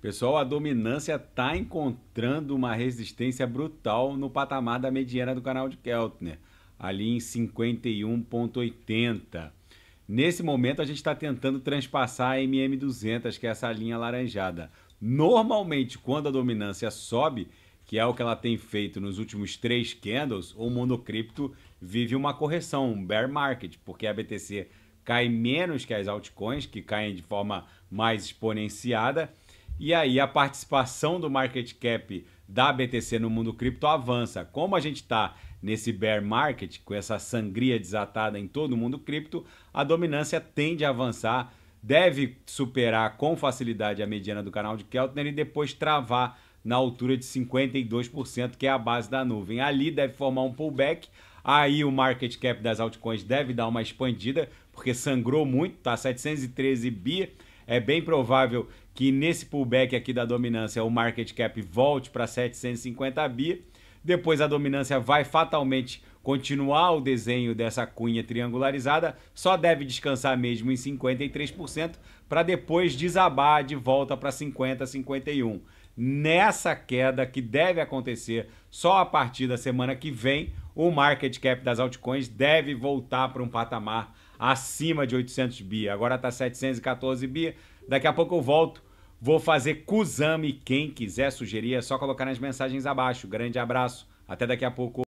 Pessoal, a dominância está encontrando uma resistência brutal no patamar da mediana do canal de Keltner, ali em 51,80. Nesse momento, a gente está tentando transpassar a MM200, que é essa linha laranjada. Normalmente, quando a dominância sobe, que é o que ela tem feito nos últimos três candles, o monocrypto vive uma correção, um bear market, porque a BTC cai menos que as altcoins, que caem de forma mais exponenciada, e aí a participação do market cap da BTC no mundo cripto avança. Como a gente está nesse bear market, com essa sangria desatada em todo o mundo cripto, a dominância tende a avançar, deve superar com facilidade a mediana do canal de Keltner e depois travar na altura de 52%, que é a base da nuvem. Ali deve formar um pullback, aí o market cap das altcoins deve dar uma expandida, porque sangrou muito, tá 713 bi. É bem provável que nesse pullback aqui da dominância o market cap volte para 750 bi. Depois a dominância vai fatalmente continuar o desenho dessa cunha triangularizada, só deve descansar mesmo em 53% para depois desabar de volta para 50, 51. Nessa queda que deve acontecer só a partir da semana que vem, o market cap das altcoins deve voltar para um patamar acima de 800 bi. Agora está 714 bi. Daqui a pouco eu volto Vou fazer Kuzami. Quem quiser sugerir é só colocar nas mensagens abaixo. Grande abraço. Até daqui a pouco.